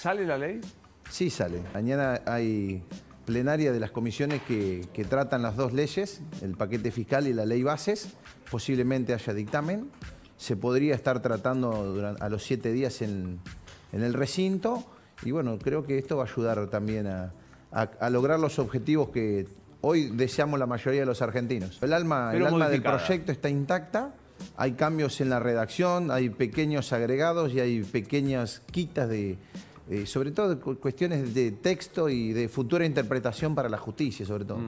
¿Sale la ley? Sí sale. Mañana hay plenaria de las comisiones que, tratan las dos leyes, el paquete fiscal y la ley bases. Posiblemente haya dictamen. Se podría estar tratando a los siete días en, el recinto. Y bueno, creo que esto va a ayudar también a, lograr los objetivos que hoy deseamos la mayoría de los argentinos. el alma del proyecto está intacta. Hay cambios en la redacción, hay pequeños agregados y hay pequeñas quitas de, eh, sobre todo cuestiones de texto y de futura interpretación para la justicia, sobre todo. Mm.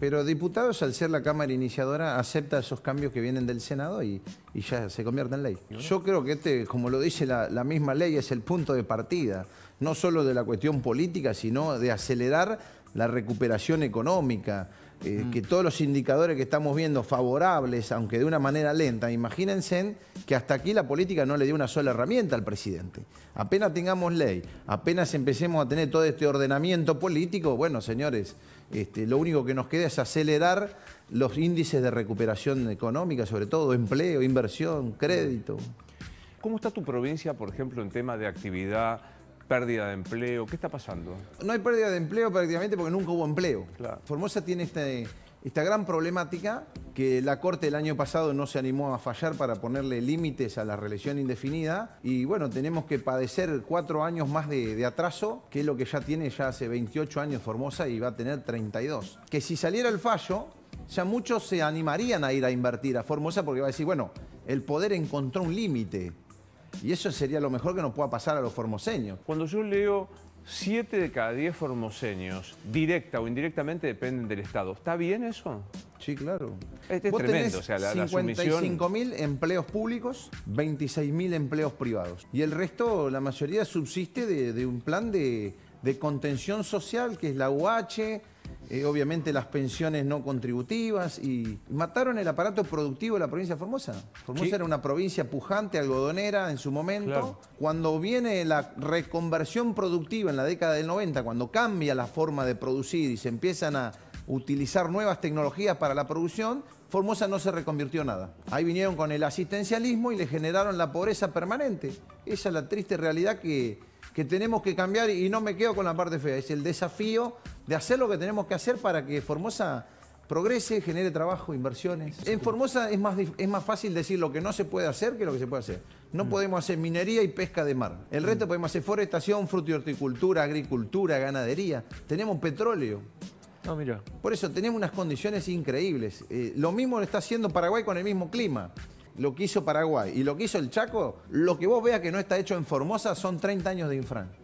Pero diputados, al ser la Cámara iniciadora, acepta esos cambios que vienen del Senado y, ya se convierte en ley. Yo creo que este, como lo dice la, la, misma ley, es el punto de partida, no solo de la cuestión política, sino de acelerar la recuperación económica, eh, mm. que todos los indicadores que estamos viendo favorables, aunque de una manera lenta, imagínense que hasta aquí la política no le dio una sola herramienta al presidente. Apenas tengamos ley, apenas empecemos a tener todo este ordenamiento político, bueno, señores, este, lo único que nos queda es acelerar los índices de recuperación económica, sobre todo empleo, inversión, crédito. ¿Cómo está tu provincia, por ejemplo, en tema de actividad pérdida de empleo? ¿Qué está pasando? No hay pérdida de empleo prácticamente porque nunca hubo empleo. Formosa tiene esta gran problemática que la Corte el año pasado no se animó a fallar para ponerle límites a la reelección indefinida y bueno, tenemos que padecer cuatro años más de, de, atraso, que es lo que ya tiene ya hace 28 años Formosa y va a tener 32. Que si saliera el fallo, ya muchos se animarían a ir a invertir a Formosa porque va a decir, bueno, el poder encontró un límite. Y eso sería lo mejor que nos pueda pasar a los formoseños. Cuando yo leo 7 de cada 10 formoseños, directa o indirectamente, dependen del Estado. ¿Está bien eso? Sí, claro. Este es tremendo, 55 mil empleos públicos, 26.000 empleos privados. Y el resto, la mayoría, subsiste de, un plan de, de contención social, que es la UH, eh, obviamente las pensiones no contributivas y mataron el aparato productivo de la provincia de Formosa. Formosa era una provincia pujante, algodonera en su momento. Cuando viene la reconversión productiva en la década del 90, cuando cambia la forma de producir y se empiezan a utilizar nuevas tecnologías para la producción, Formosa no se reconvirtió nada. Ahí vinieron con el asistencialismo y le generaron la pobreza permanente. Esa es la triste realidad que que tenemos que cambiar y no me quedo con la parte fea, es el desafío de hacer lo que tenemos que hacer para que Formosa progrese, genere trabajo, inversiones. En Formosa es más, es más fácil decir lo que no se puede hacer que lo que se puede hacer. No mm. podemos hacer minería y pesca de mar. El mm. resto podemos hacer forestación, fruto y horticultura, agricultura, ganadería. Tenemos petróleo. mira. Por eso tenemos unas condiciones increíbles. Eh, lo mismo lo está haciendo Paraguay con el mismo clima lo que hizo Paraguay y lo que hizo el Chaco, lo que vos veas que no está hecho en Formosa son 30 años de infran.